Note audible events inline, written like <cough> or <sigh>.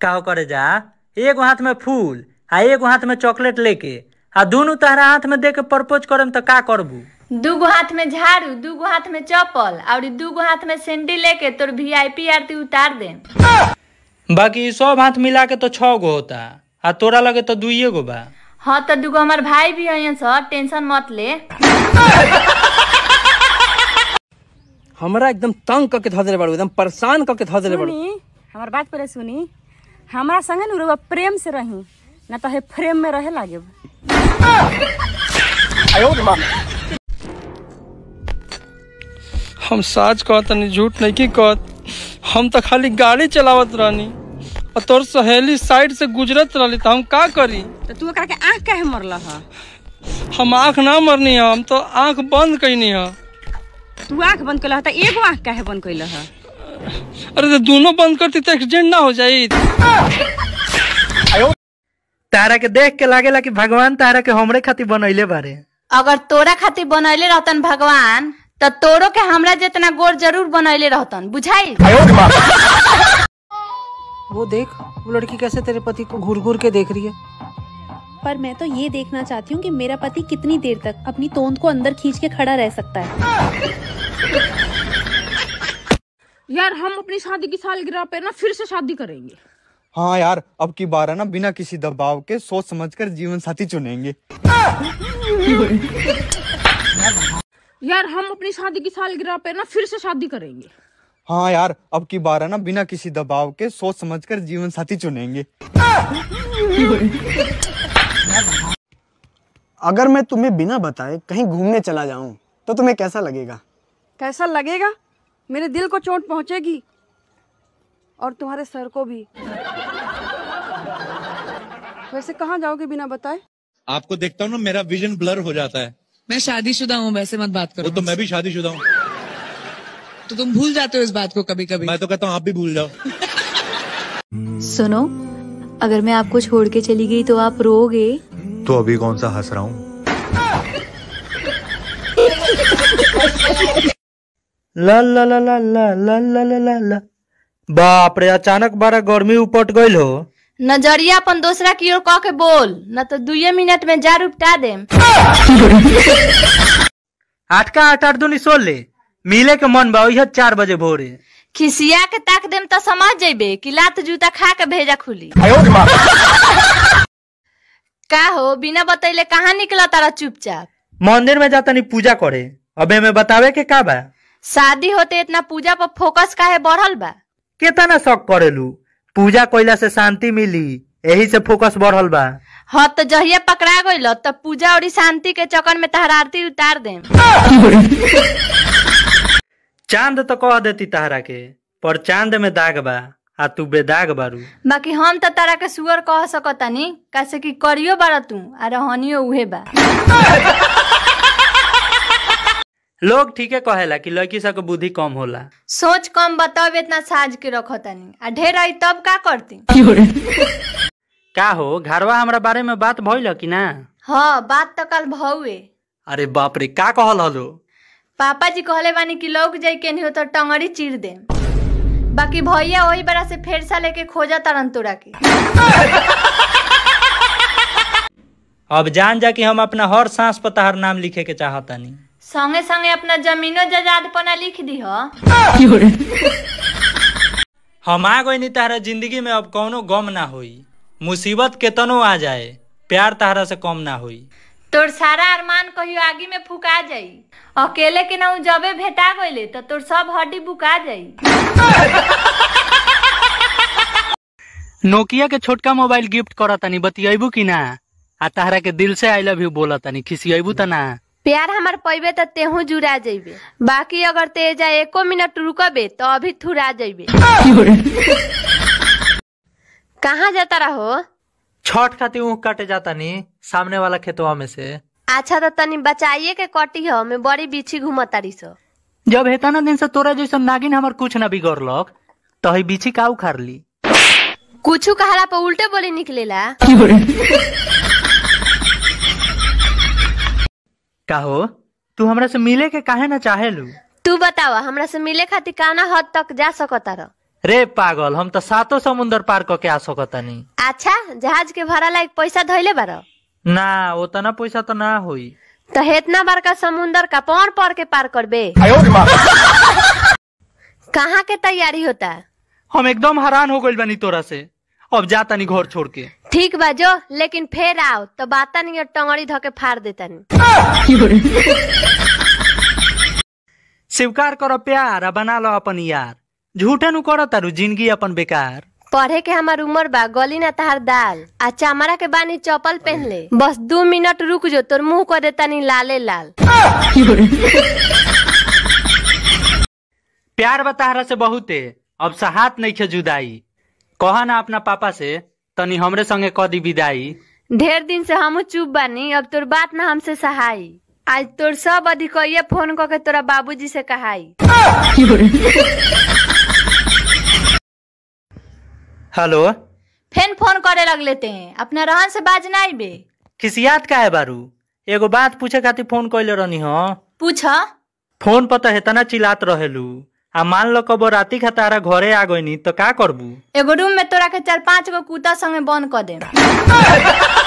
काव करे जा एगो हाथ में फूल आ एगो हाथ में चॉकलेट लेके आ दोनों तहरा हाथ में देके प्रपोज करम त का करबू दूगो हाथ में झाड़ू दूगो हाथ में चप्पल और दूगो हाथ में सेंडी लेके तोर वीआईपी आरती उतार दे बाकी सब हाथ मिला के तो छ गो होता आ तोरा लगे तो दुइये गो बा हाँ तो दूगो हमार भाई भी है सर टेंशन मत ले <laughs> हमरा एकदम तंग करके धर देले एकदम परेशान करके धर देले बाड़ू हमर बात पर सुनी हमारा संगे नु रहुआ प्रेम से रही न तो हे फ्रेम में रहे लागे हम साज कहतनी झूठ नहीं की कहत हम तो खाली गाड़ी चलावत रहनी और तोर सहेली साइड से गुजरत रही तो हम का करी तो तू के आँख काहे मरल हम आँख ना मरनी हम तो आँख बंद कैनी है तू आँख बंद कैल तो एगो आँख कहे बंद कैल है अरे तो दोनों बंद करते तो एक्सीडेंट ना हो जाए तारा के देख के लगे कि भगवान तारा के हमरे खातिर बनैले बारे अगर तोरा खातिर बनैले रहतन भगवान तो तोरो के हमरा जितना गोर जरूर बनैले रहतन बुझाई वो देख वो लड़की कैसे तेरे पति को घूर घूर के देख रही है पर मैं तो ये देखना चाहती हूँ कि मेरा पति कितनी देर तक अपनी तोंद को अंदर खींच के खड़ा रह सकता है यार हम अपनी शादी की सालगिरह पे ना फिर से शादी करेंगे हाँ यार अब की बार है ना बिना किसी दबाव के सोच समझकर जीवन साथी चुनेंगे यार हम अपनी शादी की सालगिरह पे ना फिर से शादी करेंगे हाँ यार अब की बार है ना बिना किसी दबाव के सोच समझकर जीवन साथी चुनेंगे अगर मैं तुम्हें बिना बताए कहीं घूमने चला जाऊं तो तुम्हें कैसा लगेगा कैसा लगेगा मेरे दिल को चोट पहुंचेगी और तुम्हारे सर को भी वैसे कहाँ जाओगे बिना बताए आपको देखता हूँ ना मेरा विजन ब्लर हो जाता है मैं शादीशुदा हूँ वैसे मत बात करो तो मैं भी शादीशुदा हूँ तो तुम भूल जाते हो इस बात को कभी कभी मैं तो कहता हूँ आप भी भूल जाओ सुनो अगर मैं आपको छोड़ के चली गई तो आप रोगे तो अभी कौन सा हंस रहा हूँ ला ला ला ला ला ला ला बाप रे अचानक बड़ा गर्मी उपट गईल हो नजरिया अपन दूसरा की ओर कह के बोल न तो दुए मिनट में जा उपटा दे आठ का आठ आठ दुनी सोल ले मिले के मन बा वही चार बजे भोरे खिसिया के ताक देम तो समझ जेबे कि लात जूता खा के भेजा खुली का हो बिना बतैले कहाँ निकला तारा चुपचाप मंदिर में जातनी पूजा करे अबे में बतावे के का बा शादी होते इतना पूजा पर फोकस काहे बढ़ल बा केतना शौक करेलू पूजा कइला से शांति मिली यही से फोकस बढ़ल बा हाँ तो जहिया पकड़ा गइल तो पूजा और शांति के चक्कर में तहरा आरती उतार दे चांद तो कह देती तहरा के पर चांद में दाग बा आ तू बेदाग बारू बाकी हम तो तारा के सुअर कह सकता नहीं कैसे की करियो बारा तू आ रहनियो उहे बा लोग ठीक है कहेला कि लड़की सब बुद्धि कम होला सोच कम बताओ इतना साज के रखो तनी आ ढेर आई तब का करती का हो घरवा हमरा बारे में बात भइल कि ना हां बात तो कल भौवे अरे बाप रे का कहल हलो पापा जी कहले बानी कि लोग जाई के नहीं हो तो टंगड़ी चीर दे बाकी भैया वही बड़ा से फेर सा लेके खोजा तरन तोरा के अब जान जा कि हम अपना हर सांस पर तहर नाम लिखे के चाहतानी संगे संगे अपना जमीनो जजाद पना लिख दी हो हम आ गई तारा जिंदगी में अब कौनो गम ना होई मुसीबत केतनो आ जाए प्यार तारा से कम ना होई तोर सारा अरमान कहियो आगे में फुका जाई अकेले के ना जबे भेटा गईले तो तोर सब हड्डी बुका जाई नोकिया के छोटका मोबाइल गिफ्ट करतनी बतियबू की ना आ तहरा के दिल से आई लव यू बोलतनी खिसियबू ना प्यार हमार पैबे तो तेहू जुड़ा जेबे बाकी अगर तेजा एको मिनट रुकबे तो अभी थुरा जेबे कहाँ जाता रहो छठ खाती ऊँह कट जाता नी सामने वाला खेतवा में से अच्छा तो तनी बचाइए के कटी हो मैं बड़ी बीछी घूमता तारी सो जब हेतना दिन से तोरा जैसा नागिन हमार कुछ ना बिगड़ लग तो ही बीछी का उखाड़ ली कुछ कहला पर उल्टे बोली निकलेला कहो तू हमरा से मिले के काहे ना लू तू बतावा हमरा से मिले खातिर काना हद तक जा सकता रह रे पागल हम तो सातो समुंदर पार के आ नहीं अच्छा जहाज के भाड़ा लाइक पैसा धैले बारो ना ना पैसा तो ना हुई तो इतना बार का समुंदर का पौर पौर के पार कर बे कहाँ के तैयारी होता हम एकदम हैरान हो गए बनी तोरा से अब नहीं घर छोड़ के ठीक बा जो लेकिन फिर आओ तो बात नहीं और टंगड़ी धोके फाड़ देतन स्वीकार करो प्यार बना लो अपन यार झूठे नु करो तारु जिंदगी अपन बेकार पढ़े के हमार उम्र बा गली ना तहार दाल आ चामड़ा के बानी चप्पल पहन ले बस दो मिनट रुक जो तोर मुंह को देता नहीं लाले लाल प्यार बता रहा से बहुत है अब सहात नहीं खे जुदाई कहा ना अपना पापा से तनी हमरे संगे कह दी विदाई ढेर दिन से हम चुप बानी अब तोर बात ना हमसे सहाई आज तोर सब अधिकारी फोन के तोरा बाबूजी से कहाई हेलो फेन फोन करे लग लेते हैं अपना रहन से बाज ना आईबे किस याद का है बारू एगो बात पूछे खातिर फोन कैले रहनी हो पूछ फोन पता है तना चिल्लात रहेलू आ मान लो कबो राती खा तारा घरे आ गई तो का करबू एगो रूम में तोरा के चार पांच गो कूता संगे बंद कर दे